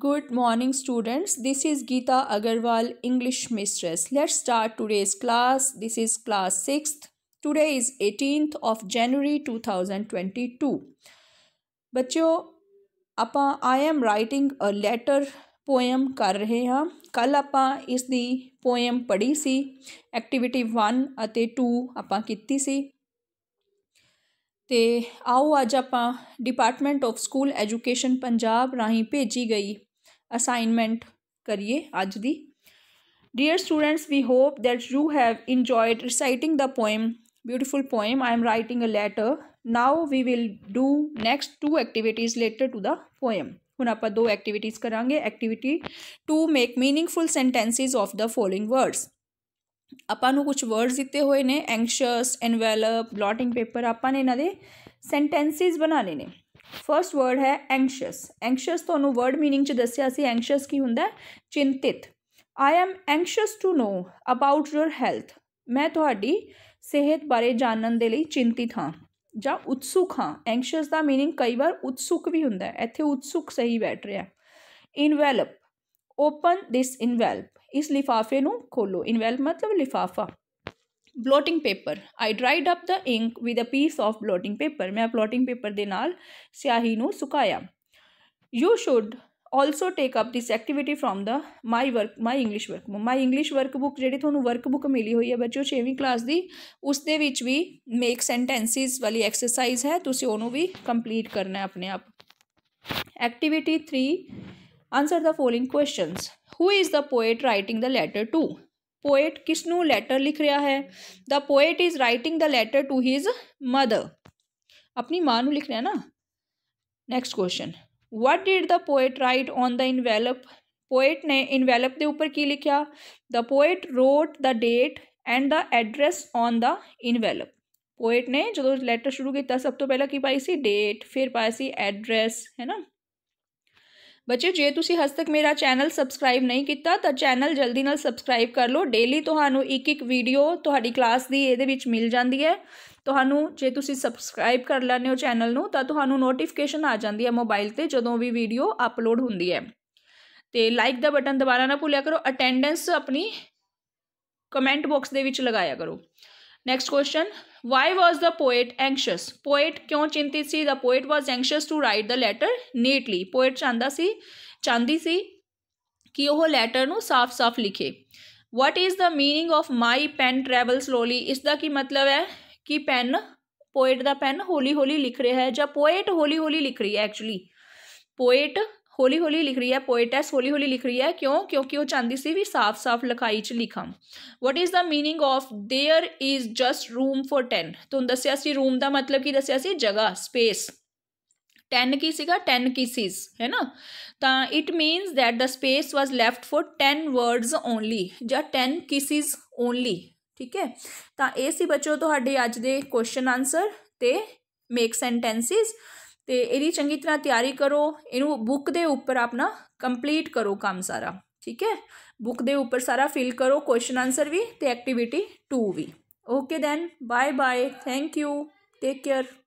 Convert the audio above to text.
Good morning students. This is Geeta Agarwal, English mistress. Let's start today's class. This is class 6th. Today is 18th of January 2022. बच्चों apa I am writing a letter poem. Kar ਰਹੇ ਹਾਂ ਕੱਲ apa is the poem. Padi si activity 1 ate 2 apa ਕੀਤੀ si. तो आओ अज आप department of school education Punjab राही भेजी गई असाइनमेंट करिए अज की dear students we hope that you have enjoyed reciting the poem beautiful poem I am writing a letter now we will do next two activities related to the poem हूँ आप दो activities करा activity two make meaningful sentences of the following words ਆਪਾਂ ਨੂੰ ਕੁਝ words ਦਿੱਤੇ ਹੋਏ ਨੇ ਐਂਗਸ਼ੀਅਸ ਐਨਵੈਲਪ ਬਲੋਟਿੰਗ ਪੇਪਰ ਆਪਾਂ ਨੇ ਇਹਨਾਂ ਦੇ ਸੈਂਟੈਂਸਿਸ ਬਣਾਣੇ ਨੇ ਫਰਸਟ ਵਰਡ ਹੈ ਐਂਗਸ਼ੀਅਸ ਐਂਗਸ਼ੀਅਸ ਤੁਹਾਨੂੰ ਵਰਡ मीनिंग ਚ ਦੱਸਿਆ ਸੀ ਐਂਗਸ਼ੀਅਸ ਕੀ ਹੁੰਦਾ ਚਿੰਤਿਤ I am anxious to know about your health ਮੈਂ ਤੁਹਾਡੀ ਸਿਹਤ ਬਾਰੇ ਜਾਣਨ ਦੇ ਲਈ ਚਿੰਤਿਤ ਹਾਂ ਜਾਂ ਉਤਸੁਕ ਹਾਂ ਐਂਗਸ਼ੀਅਸ ਦਾ मीनिंग ਕਈ ਵਾਰ ਉਤਸੁਕ ਵੀ ਹੁੰਦਾ ਹੈ ਇੱਥੇ ਉਤਸੁਕ ਸਹੀ ਬੈਠ ਰਿਹਾ ਇਨਵੈਲਪ ਓਪਨ ਦਿਸ ਇਨਵੈਲਪ ਇਸ ਲਿਫਾਫੇ ਨੂੰ ਖੋਲੋ ਇਨਵੈਲਪ ਮਤਲਬ ਲਿਫਾਫਾ blotting paper I dried up the ink with a piece of blotting paper ਮੈਂ ਬਲੋਟਿੰਗ ਪੇਪਰ ਦੇ ਨਾਲ ਸਿਆਹੀ ਨੂੰ ਸੁਕਾਇਆ you should also take up this activity from the my work my English work my English work book ਜਿਹੜੀ ਤੁਹਾਨੂੰ work book ਮਿਲੀ ਹੋਈ ਹੈ ਬੱਚਿਓ 6ਵੀਂ ਕਲਾਸ ਦੀ ਉਸ ਦੇ ਵਿੱਚ ਵੀ ਮੇਕ ਸੈਂਟੈਂਸਿਸ ਵਾਲੀ ਐਕਸਰਸਾਈਜ਼ ਹੈ ਤੁਸੀਂ ਉਹਨੂੰ ਵੀ ਕੰਪਲੀਟ ਕਰਨਾ ਹੈ ਆਪਣੇ ਆਪ activity 3 answer the following question who is the poet writing the letter to poet किसनू लेटर लिख रहा है the poet is writing the letter to his mother अपनी माँ लिख रहा है ना next question what did the poet write on the envelope poet ने इनवेलप के ऊपर की लिखा the poet wrote the date and the address on the envelope poet ने जो लैटर शुरू किया सब तो पहला की पाई सी डेट फिर पाया सी एड्रेस है ना ਬੱਚੇ ਜੇ ਤੁਸੀਂ ਹਜ ਤੱਕ ਮੇਰਾ ਚੈਨਲ ਸਬਸਕ੍ਰਾਈਬ ਨਹੀਂ ਕੀਤਾ ਤਾਂ ਚੈਨਲ ਜਲਦੀ ਨਾਲ ਸਬਸਕ੍ਰਾਈਬ ਕਰ ਲਓ ਡੇਲੀ ਤੁਹਾਨੂੰ ਇੱਕ ਇੱਕ ਵੀਡੀਓ ਤੁਹਾਡੀ ਕਲਾਸ ਦੀ ਇਹਦੇ ਵਿੱਚ ਮਿਲ ਜਾਂਦੀ ਹੈ ਤੁਹਾਨੂੰ ਜੇ ਤੁਸੀਂ ਸਬਸਕ੍ਰਾਈਬ ਕਰ ਲੈਣੇ ਹੋ ਚੈਨਲ ਨੂੰ ਤਾਂ ਤੁਹਾਨੂੰ ਨੋਟੀਫਿਕੇਸ਼ਨ ਆ ਜਾਂਦੀ ਹੈ ਮੋਬਾਈਲ ਤੇ ਜਦੋਂ ਵੀ ਵੀਡੀਓ ਅਪਲੋਡ ਹੁੰਦੀ ਹੈ ਤੇ ਲਾਈਕ ਦਾ ਬਟਨ ਦੁਬਾਰਾ ਨਾ ਭੁੱਲਿਆ ਕਰੋ ਅਟੈਂਡੈਂਸ ਆਪਣੀ ਕਮੈਂਟ ਬਾਕਸ ਦੇ ਵਿੱਚ ਲਗਾਇਆ ਕਰੋ next question why was the poet anxious poet क्यों चिंतित सी the poet was anxious to write the letter neatly poet चाहता सी चाहती सी कि वह लैटर ਨੂੰ ਸਾਫ਼ ਸਾਫ਼ ਲਿਖੇ what is the meaning of my pen travel slowly ਇਸ ਦਾ ਕੀ ਮਤਲਬ ਹੈ ਕਿ ਪੈਨ ਪੋਇਟ ਦਾ ਪੈਨ ਹੌਲੀ ਹੌਲੀ ਲਿਖ ਰਿਹਾ ਹੈ ਜਾਂ ਪੋਇਟ ਹੌਲੀ ਹੌਲੀ ਲਿਖ ਰਹੀ ਹੈ ਐਕਚੁਅਲੀ ਪੋਇਟ होली होली लिख रही है पोएटस होली होली लिख रही है क्यों क्योंकि वो चांदी से भी साफ साफ लिखाई च लिखा what is the meaning of there is just room for ten ਤੁਹਾਨੂੰ ਦੱਸਿਆ ਸੀ ਰੂਮ ਦਾ ਮਤਲਬ ਕੀ ਦੱਸਿਆ ਸੀ ਜਗ੍ਹਾ ਸਪੇਸ 10 ਕੀ ਸੀਗਾ 10 ਕਿਸਿਸ ਹੈ ਨਾ ਤਾਂ it means that the space was left for 10 words only ਜਾਂ 10 ਕਿਸਿਸ ਓਨਲੀ ਠੀਕ ਹੈ ਤਾਂ ਇਹ ਸੀ ਬੱਚੋ ਤੁਹਾਡੇ ਅੱਜ ਦੇ ਕੁਐਸਚਨ ਆਨਸਰ ਤੇ ਮੇਕ ਸੈਂਟੈਂਸਿਸ तो यदी चंकी तरह तैयारी करो इनू बुक के उपर अपना कंप्लीट करो काम सारा ठीक है बुक के उपर सारा फिल करो क्वेश्चन आंसर भी तो एक्टिविटी टू भी okay then bye bye thank you take care